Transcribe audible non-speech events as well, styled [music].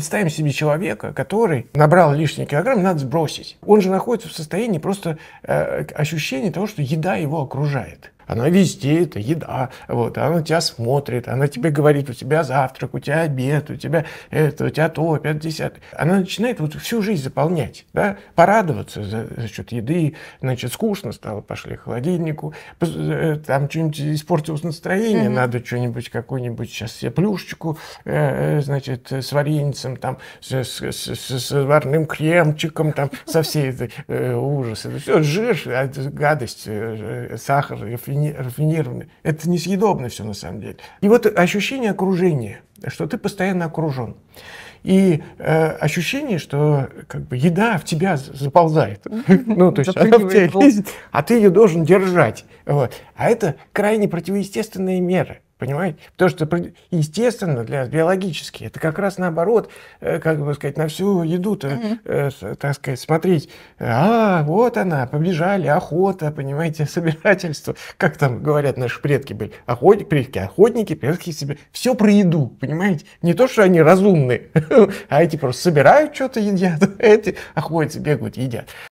Представим себе человека, который набрал лишний килограмм, надо сбросить. Он же находится в состоянии просто э, ощущения того, что еда его окружает. Она везде, это еда, вот, она тебя смотрит, она тебе говорит, у тебя завтрак, у тебя обед, у тебя это, у тебя то, пять, десятое. А-, она начинает вот всю жизнь заполнять, да, порадоваться за, за счет еды, значит, скучно стало, пошли к холодильнику, э, там что-нибудь испортилось настроение, mm-hmm. надо что-нибудь, какую-нибудь сейчас себе плюшечку, э, э, значит, с вареницем, там, с, с, с, с варным кремчиком, там, со всей этой э, ужасы, все, жир, а, гадость, э, сахар, финиш не рафинированы. Это несъедобно все на самом деле. И вот ощущение окружения, что ты постоянно окружен. И э, ощущение, что как бы еда в тебя заползает. Ну, то есть она в тебя лезет, а ты ее должен держать. Вот. А это крайне противоестественные меры. Понимаете? Потому что, естественно, для биологически это как раз наоборот, э, как бы сказать, на всю еду mm-hmm. Э, так сказать, смотреть. А, вот она, побежали, охота, понимаете, [laughs] собирательство. Как там говорят наши предки были? Охотники, предки, охотники, предки себе. Все про еду, понимаете? Не то, что они разумные, [laughs] а эти просто собирают что-то, едят, [laughs] эти охотятся, бегают, едят.